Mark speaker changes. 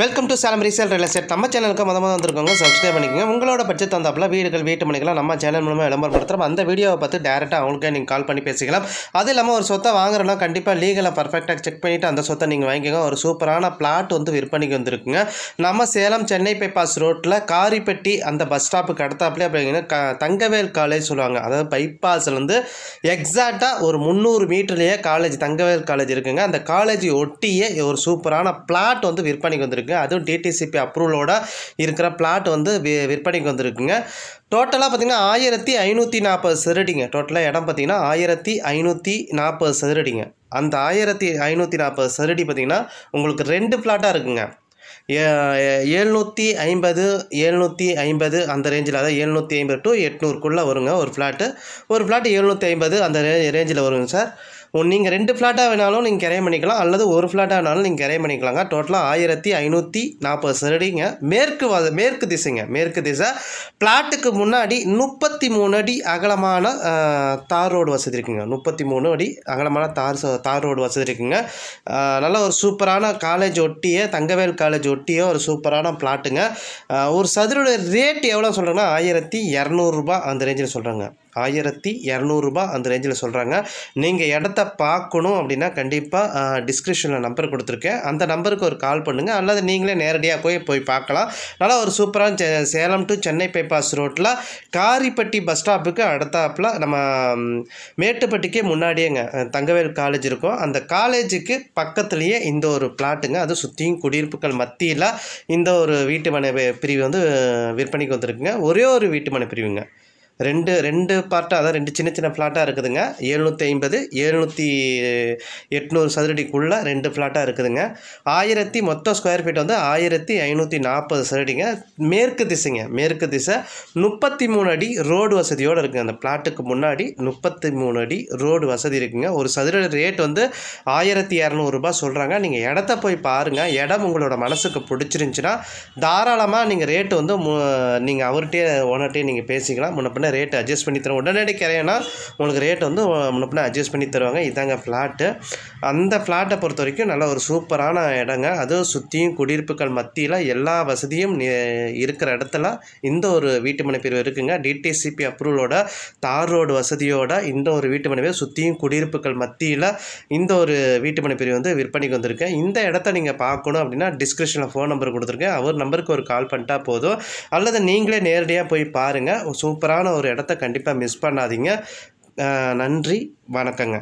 Speaker 1: welcome to Salem resale real estate நம்ம சேனலுக்கு மொதல் மொதல் வந்துருக்கோங்க சப்ஸ்கிரைப் பண்ணிக்கோங்க உங்களோட பட்ஜெட் தந்தாப்பில் வீடுகள் வீட்டு மணிக்கெல்லாம் நம்ம சேனல் மூலமாக விளம்பரப்படுத்துகிறோம் அந்த வீடியோவை பார்த்து டேரெக்டாக அவங்களுக்கே நீங்கள் கால் பண்ணி பேசிக்கலாம் அது இல்லாமல் ஒரு சொத்தை வாங்குறோம்னா கண்டிப்பாக லீகலாக பர்ஃபெக்டாக செக் பண்ணிவிட்டு அந்த சொத்தை நீங்கள் வாங்கிக்கோங்க ஒரு சூப்பரான பிளாட் வந்து விற்பனைக்கு வந்துருக்குங்க நம்ம சேலம் சென்னை பைபாஸ் ரோட்டில் காரிப்பட்டி அந்த பஸ் ஸ்டாப்புக்கு அடுத்தாப்புலேயே அப்படிங்கன்னா தங்கவேல் காலேஜ் சொல்லுவாங்க அதாவது பைபாஸ்லேருந்து எக்ஸாக்டாக ஒரு முந்நூறு மீட்டர்லேயே காலேஜ் தங்கவேல் காலேஜ் இருக்குங்க அந்த காலேஜ் ஒட்டியே ஒரு சூப்பரான பிளாட் வந்து விற்பனைக்கு வந்திருக்கு வந்திருக்கு அதுவும் டிடிசிபி அப்ரூவலோட இருக்கிற பிளாட் வந்து விற்பனைக்கு வந்திருக்குங்க டோட்டலாக பார்த்திங்கன்னா ஆயிரத்தி ஐநூற்றி நாற்பது சதுரடிங்க டோட்டலாக இடம் பார்த்திங்கன்னா ஆயிரத்தி ஐநூற்றி நாற்பது சதுரடிங்க அந்த ஆயிரத்தி ஐநூற்றி நாற்பது சதுரடி பார்த்திங்கன்னா உங்களுக்கு ரெண்டு ஃப்ளாட்டாக இருக்குங்க ஏழ்நூற்றி ஐம்பது ஏழ்நூற்றி ஐம்பது அந்த ரேஞ்சில் அதாவது ஏழ்நூற்றி ஐம்பது டு எட்நூறுக்குள்ளே வருங்க ஒரு ஃப்ளாட்டு ஒரு ஃப்ளாட்டு ஏழ்நூற்றி ஐம்பது அந்த ரே ரேஞ்சில் வருங்க சார் நீங்கள் ரெண்டு ஃப்ளாட்டாக வேணாலும் நீங்கள் கிரையம் பண்ணிக்கலாம் அல்லது ஒரு ஃப்ளாட்டாக வேணாலும் நீங்கள் கிரையம் பண்ணிக்கலாங்க டோட்டலாக ஆயிரத்தி ஐநூற்றி நாற்பது சரடிங்க மேற்கு வாத மேற்கு திசைங்க மேற்கு திசை ஃப்ளாட்டுக்கு முன்னாடி முப்பத்தி மூணு அடி அகலமான தார் ரோடு வசதி இருக்குங்க முப்பத்தி மூணு அடி அகலமான தார் தார் ரோடு வசதி இருக்குங்க நல்ல ஒரு சூப்பரான காலேஜ் ஒட்டியே தங்கவேல் காலேஜ் ஒட்டியே ஒரு சூப்பரான ஃப்ளாட்டுங்க ஒரு சதுரோட ரேட் எவ்வளோ சொல்கிறேன்னா ஆயிரத்தி இரநூறுபா அந்த ரேஞ்சில் சொல்கிறேங்க ஆயிரத்தி இரநூறுபா அந்த ரேஞ்சில் சொல்கிறாங்க நீங்கள் இடத்த பார்க்கணும் அப்படின்னா கண்டிப்பாக டிஸ்கிரிப்ஷனில் நம்பர் கொடுத்துருக்கேன் அந்த நம்பருக்கு ஒரு கால் பண்ணுங்கள் அல்லது நீங்களே நேரடியாக போய் போய் பார்க்கலாம் நல்லா ஒரு சூப்பரான சேலம் டு சென்னை பைபாஸ் ரோட்டில் காரிப்பட்டி பஸ் ஸ்டாப்புக்கு அடுத்தாப்பில் நம்ம மேட்டுப்பட்டிக்கே முன்னாடியேங்க தங்கவேல் காலேஜ் இருக்கும் அந்த காலேஜுக்கு பக்கத்துலேயே இந்த ஒரு பிளாட்டுங்க அது சுற்றியும் குடியிருப்புகள் மத்தியில் இந்த ஒரு வீட்டு மனை பிரிவு வந்து விற்பனைக்கு வந்துருக்குங்க ஒரே ஒரு வீட்டு மனை பிரிவுங்க ரெண்டு ரெண்டு பார்ட்டாக அதாவது ரெண்டு சின்ன சின்ன ஃப்ளாட்டாக இருக்குதுங்க ஏழ்நூற்றி ஐம்பது ஏழ்நூற்றி எட்நூறு சதுரடிக்குள்ளே ரெண்டு ஃப்ளாட்டாக இருக்குதுங்க ஆயிரத்தி மொத்த ஸ்கொயர் ஃபீட் வந்து ஆயிரத்தி ஐநூற்றி நாற்பது சதுரடிங்க மேற்கு திசைங்க மேற்கு திசை முப்பத்தி மூணு அடி ரோடு வசதியோடு இருக்குங்க அந்த ஃப்ளாட்டுக்கு முன்னாடி முப்பத்தி மூணு அடி ரோடு வசதி இருக்குங்க ஒரு சதுர ரேட் வந்து ஆயிரத்தி இரநூறுபா சொல்கிறாங்க நீங்கள் இடத்த போய் பாருங்கள் இடம் உங்களோட மனசுக்கு பிடிச்சிருந்துச்சின்னா தாராளமாக நீங்கள் ரேட்டு வந்து நீங்கள் அவர்கிட்டே ஓனர்கிட்டே நீங்கள் பேசிக்கலாம் முன்ன முன்ன ரேட் அட்ஜஸ்ட் பண்ணி தருவோம் உடனடி கிரையனா உங்களுக்கு ரேட் வந்து முன்ன அட்ஜஸ்ட் பண்ணி தருவாங்க இதாங்க ஃப்ளாட்டு அந்த ஃப்ளாட்டை பொறுத்த வரைக்கும் நல்ல ஒரு சூப்பரான இடங்க அதுவும் சுற்றியும் குடியிருப்புகள் மத்தியில் எல்லா வசதியும் இருக்கிற இடத்துல இந்த ஒரு வீட்டு மனைப்பிரிவு இருக்குங்க டிடிசிபி அப்ரூவலோட தார் ரோடு வசதியோட இந்த ஒரு வீட்டு மனைவி சுற்றியும் குடியிருப்புகள் மத்தியில் இந்த ஒரு வீட்டு மனைப்பிரிவு வந்து விற்பனைக்கு வந்திருக்கேன் இந்த இடத்த நீங்கள் பார்க்கணும் அப்படின்னா டிஸ்கிரிப்ஷனில் ஃபோன் நம்பர் கொடுத்துருக்கேன் அவர் நம்பருக்கு ஒரு கால் பண்ணிட்டா போதும் அல்லது நீங்களே நேரடியாக போய் பாருங்கள் சூப்பரான ஒரு இடத்த கண்டிப்பாக மிஸ் பண்ணாதீங்க நன்றி வணக்கங்க